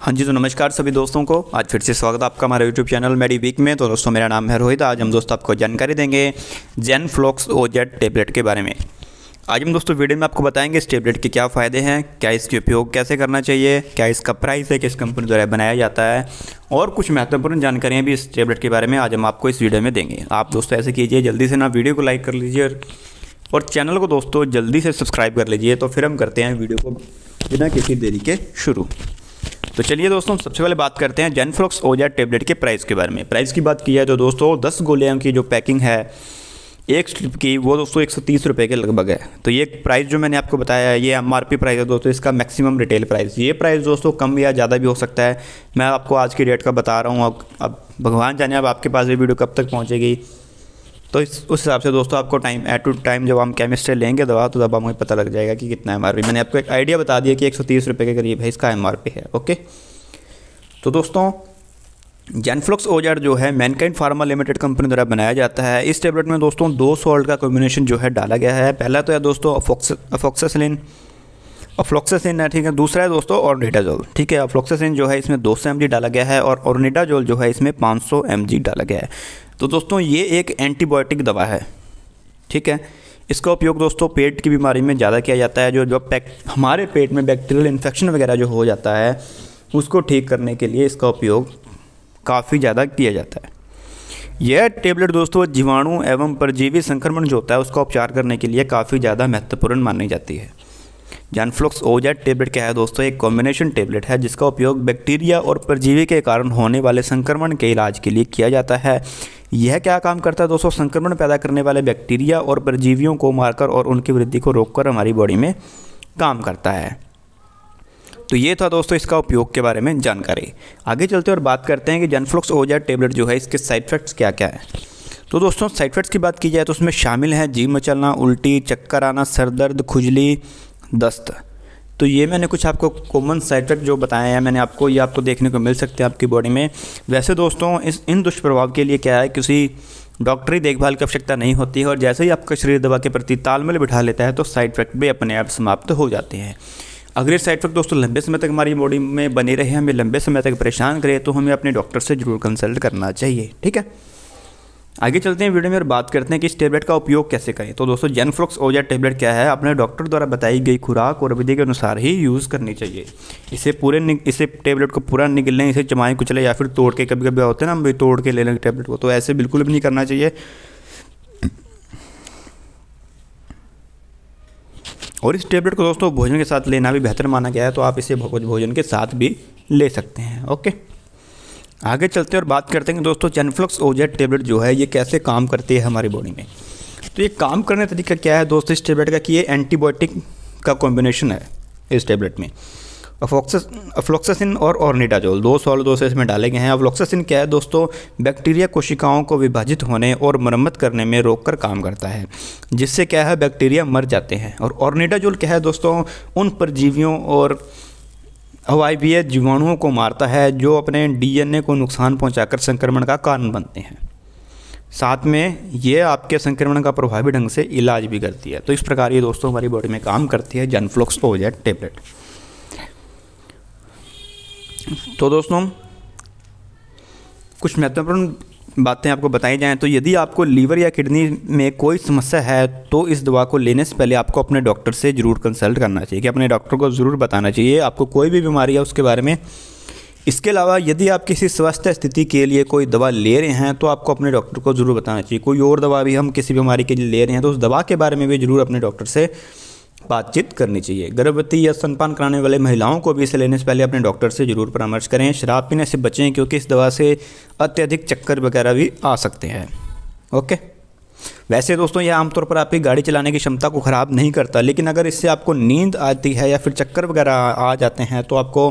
हाँ जी तो नमस्कार सभी दोस्तों को आज फिर से स्वागत आपका हमारे यूट्यूब चैनल मेडी वीक में तो दोस्तों मेरा नाम है रोहित आज हम दोस्तों आपको जानकारी देंगे जेन फ्लॉक्स ओ जेड टेबलेट के बारे में आज हम दोस्तों वीडियो में आपको बताएंगे इस टेबलेट के क्या फ़ायदे हैं क्या इसके उपयोग कैसे करना चाहिए क्या इसका प्राइस है किस कंपनी द्वारा बनाया जाता है और कुछ महत्वपूर्ण जानकारियाँ भी इस टेबलेट के बारे में आज हम आपको इस वीडियो में देंगे आप दोस्तों ऐसे कीजिए जल्दी से ना वीडियो को लाइक कर लीजिए और चैनल को दोस्तों जल्दी से सब्सक्राइब कर लीजिए तो फिर हम करते हैं वीडियो को बिना किसी देरी के शुरू तो चलिए दोस्तों सबसे पहले बात करते हैं जेनफ्लॉक्स ओजा टेबलेट के प्राइस के बारे में प्राइस की बात की जाए तो दोस्तों दस गोलियों की जो पैकिंग है एक स्ट्रिप की वो दोस्तों एक सौ तीस रुपये के लगभग है तो ये प्राइस जो मैंने आपको बताया है ये एम आर पी प्राइस है दोस्तों इसका मैक्सिमम रिटेल प्राइस ये प्राइस दोस्तों कम या ज़्यादा भी हो सकता है मैं आपको आज की डेट का बता रहा हूँ अब भगवान जाने अब आपके पास ये वीडियो कब तक पहुँचेगी तो इस उस हिसाब से दोस्तों आपको टाइम एट टू टाइम जब हम केमिस्ट्री लेंगे दवा तो तब हमें पता लग जाएगा कि कितना एम मैंने आपको एक आइडिया बता दिया कि एक सौ के करीब है इसका एम है ओके तो दोस्तों जेनफ्लक्स ओजर जो है मैनकाइंड फार्मा लिमिटेड कंपनी द्वारा बनाया जाता है इस टेबलेट में दोस्तों दो सॉल्ट का कॉम्बिनेशन जो है डाला गया है पहला तो है दोस्तों अफोक्स अफोक्सासिलिन और फ्लॉक्सासिन है ठीक है दूसरा है दोस्तों ऑर्निडाजोल ठीक है फ्लॉक्सासिन जो है इसमें दो सौ डाला गया है और ऑर्निडाजोल जो है इसमें पाँच सौ डाला गया है तो दोस्तों ये एक एंटीबायोटिक दवा है ठीक है इसका उपयोग दोस्तों पेट की बीमारी में ज़्यादा किया जाता है जो जब हमारे पेट में बैक्टीरियल इन्फेक्शन वगैरह जो हो जाता है उसको ठीक करने के लिए इसका उपयोग काफ़ी ज़्यादा किया जाता है यह टेबलेट दोस्तों जीवाणु एवं परजीवी संक्रमण जो होता है उसका उपचार करने के लिए काफ़ी ज़्यादा महत्वपूर्ण मानी जाती है जैनफ्लोक्स ओजेड टेबलेट क्या है दोस्तों एक कॉम्बिनेशन टेबलेट है जिसका उपयोग बैक्टीरिया और परजीवी के कारण होने वाले संक्रमण के इलाज के लिए किया जाता है यह क्या काम करता है दोस्तों संक्रमण पैदा करने वाले बैक्टीरिया और परजीवियों को मारकर और उनकी वृद्धि को रोककर हमारी बॉडी में काम करता है तो ये था दोस्तों इसका उपयोग के बारे में जानकारी आगे चलते और बात करते हैं कि जनफ्लक्स ओजा टेबलेट जो है इसके साइड इफेक्ट्स क्या क्या है तो दोस्तों साइड इफेक्ट्स की बात की जाए तो उसमें शामिल हैं जी मचलना उल्टी चक्कर आना सर दर्द खुजली दस्त तो ये मैंने कुछ आपको कॉमन साइड इफेक्ट जो बताया है मैंने आपको ये आपको देखने को मिल सकते हैं आपकी बॉडी में वैसे दोस्तों इस इन दुष्प्रभाव के लिए क्या है किसी डॉक्टरी देखभाल की आवश्यकता नहीं होती है और जैसे ही आपका शरीर दवा के प्रति तालमेल बिठा लेता है तो साइड इफेक्ट भी अपने आप समाप्त हो जाते हैं अगर ये साइड इफेक्ट दोस्तों लंबे समय तक हमारी बॉडी में बने रहे हमें लंबे समय तक परेशान करे तो हमें अपने डॉक्टर से ज़रूर कंसल्ट करना चाहिए ठीक है आगे चलते हैं वीडियो में और बात करते हैं कि इस टेबलेट का उपयोग कैसे करें तो दोस्तों जेनफ्लोक्स ओजा टेबलेट क्या है अपने डॉक्टर द्वारा बताई गई खुराक और विधि के अनुसार ही यूज़ करनी चाहिए इसे पूरे इसे टेबलेट को पूरा निकलने इसे चमाएँ कुचले या फिर तोड़ के कभी कभी होते हैं ना हम तोड़ के ले लेंगे टेबलेट को तो ऐसे बिल्कुल भी नहीं करना चाहिए और इस टेबलेट को दोस्तों भोजन के साथ लेना भी बेहतर माना गया है तो आप इसे भोजन के साथ भी ले सकते हैं ओके आगे चलते हैं और बात करते हैं दोस्तों चेनफ्लक्स ओजेट टेबलेट जो है ये कैसे काम करती है हमारी बॉडी में तो ये काम करने का तरीका क्या है दोस्तों इस टेबलेट का कि ये एंटीबायोटिक का कॉम्बिनेशन है इस टेबलेट में अफ्लोक्सस अफ्लोक्सासिन और ऑर्निडाजोल दो सॉल से इसमें डाले गए हैं अफ्लोक्सासिन क्या है दोस्तों बैक्टीरिया कोशिकाओं को विभाजित होने और मरम्मत करने में रोक कर काम करता है जिससे क्या है बैक्टीरिया मर जाते हैं और ऑर्निडाजोल क्या है दोस्तों उन परजीवियों और हवाईवियत जीवाणुओं को मारता है जो अपने डीएनए को नुकसान पहुंचाकर संक्रमण का कारण बनते हैं साथ में ये आपके संक्रमण का प्रभावी ढंग से इलाज भी करती है तो इस प्रकार ये दोस्तों हमारी बॉडी में काम करती है जनफ्लोक्स जाए टेबलेट तो दोस्तों कुछ महत्वपूर्ण बातें आपको बताई जाएँ तो यदि आपको लीवर या किडनी में कोई समस्या है तो इस दवा को लेने से पहले आपको अपने डॉक्टर से ज़रूर कंसल्ट करना चाहिए कि अपने डॉक्टर को ज़रूर बताना चाहिए आपको कोई भी बीमारी है उसके बारे में इसके अलावा यदि आप किसी स्वास्थ्य स्थिति के लिए कोई दवा ले रहे हैं तो आपको अपने डॉक्टर को ज़रूर बताना चाहिए कोई और दवा भी हम किसी बीमारी के लिए ले रहे हैं तो उस दवा के बारे में भी ज़रूर अपने डॉक्टर से बातचीत करनी चाहिए गर्भवती या स्तनपान कराने वाले महिलाओं को भी इसे लेने से पहले अपने डॉक्टर से जरूर परामर्श करें शराब पीने से बचें क्योंकि इस दवा से अत्यधिक चक्कर वगैरह भी आ सकते हैं ओके वैसे दोस्तों यह आमतौर पर आपकी गाड़ी चलाने की क्षमता को ख़राब नहीं करता लेकिन अगर इससे आपको नींद आती है या फिर चक्कर वगैरह आ जाते हैं तो आपको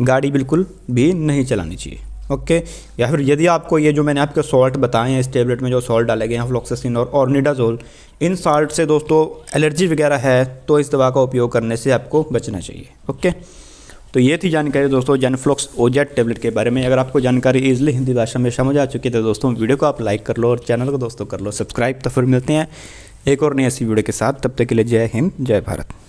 गाड़ी बिल्कुल भी नहीं चलानी चाहिए ओके या फिर यदि आपको ये जो मैंने आपके सॉल्ट बताए हैं इस टेबलेट में जो सॉल्ट डाले गए हैं फ्लोक्सिन और ऑर्निडाजोल और इन साल्ट से दोस्तों एलर्जी वगैरह है तो इस दवा का उपयोग करने से आपको बचना चाहिए ओके तो ये थी जानकारी दोस्तों जेनफ्लोक्स ओजेट टेबलेट के बारे में अगर आपको जानकारी इजिली हिंदी भाषा में समझ आ चुकी है तो दोस्तों वीडियो को आप लाइक कर लो और चैनल को दोस्तों कर लो सब्सक्राइब तो फिर मिलते हैं एक और नई ऐसी वीडियो के साथ तब तक के लिए जय हिंद जय भारत